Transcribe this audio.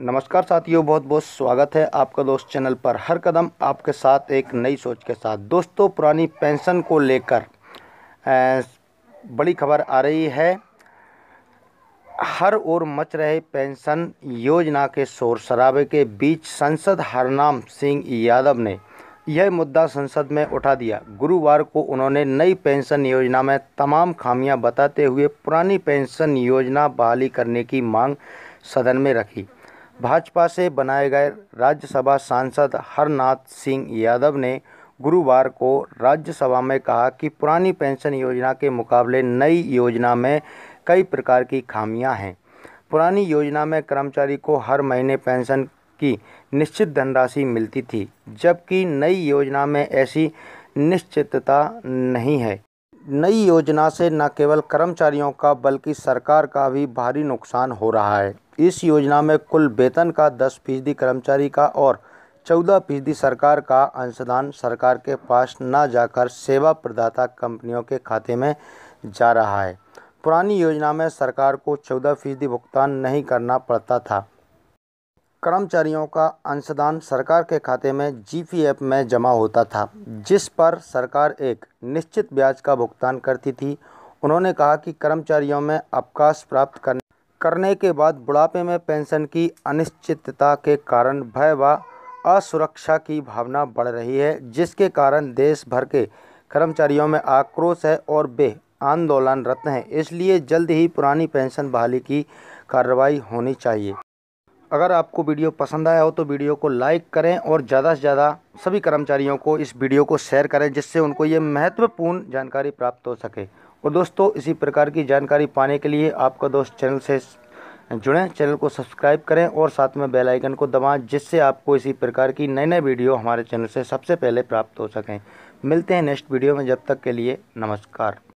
नमस्कार साथियों बहुत बहुत स्वागत है आपका दोस्त चैनल पर हर कदम आपके साथ एक नई सोच के साथ दोस्तों पुरानी पेंशन को लेकर बड़ी खबर आ रही है हर ओर मच रहे पेंशन योजना के शोर शराबे के बीच संसद हरनाम सिंह यादव ने यह मुद्दा संसद में उठा दिया गुरुवार को उन्होंने नई पेंशन योजना में तमाम खामियां बताते हुए पुरानी पेंशन योजना बहाली करने की मांग सदन में रखी भाजपा से बनाए गए राज्यसभा सांसद हरनाथ सिंह यादव ने गुरुवार को राज्यसभा में कहा कि पुरानी पेंशन योजना के मुकाबले नई योजना में कई प्रकार की खामियां हैं पुरानी योजना में कर्मचारी को हर महीने पेंशन की निश्चित धनराशि मिलती थी जबकि नई योजना में ऐसी निश्चितता नहीं है नई योजना से न केवल कर्मचारियों का बल्कि सरकार का भी भारी नुकसान हो रहा है इस योजना में कुल वेतन का 10 फीसदी कर्मचारी का और 14 फीसदी सरकार का अंशदान सरकार के पास न जाकर सेवा प्रदाता कंपनियों के खाते में जा रहा है पुरानी योजना में सरकार को 14 फीसदी भुगतान नहीं करना पड़ता था कर्मचारियों का अंशदान सरकार के खाते में जीपीएफ में जमा होता था जिस पर सरकार एक निश्चित ब्याज का भुगतान करती थी उन्होंने कहा कि कर्मचारियों में अवकाश प्राप्त करने करने के बाद बुढ़ापे में पेंशन की अनिश्चितता के कारण भय व असुरक्षा की भावना बढ़ रही है जिसके कारण देश भर के कर्मचारियों में आक्रोश है और वे आंदोलनरत हैं इसलिए जल्द ही पुरानी पेंशन बहाली की कार्रवाई होनी चाहिए अगर आपको वीडियो पसंद आया हो तो वीडियो को लाइक करें और ज़्यादा से ज़्यादा सभी कर्मचारियों को इस वीडियो को शेयर करें जिससे उनको ये महत्वपूर्ण जानकारी प्राप्त हो सके और दोस्तों इसी प्रकार की जानकारी पाने के लिए आपका दोस्त चैनल से जुड़ें चैनल को सब्सक्राइब करें और साथ में बेल आइकन को दबाएं जिससे आपको इसी प्रकार की नए नए वीडियो हमारे चैनल से सबसे पहले प्राप्त हो सकें मिलते हैं नेक्स्ट वीडियो में जब तक के लिए नमस्कार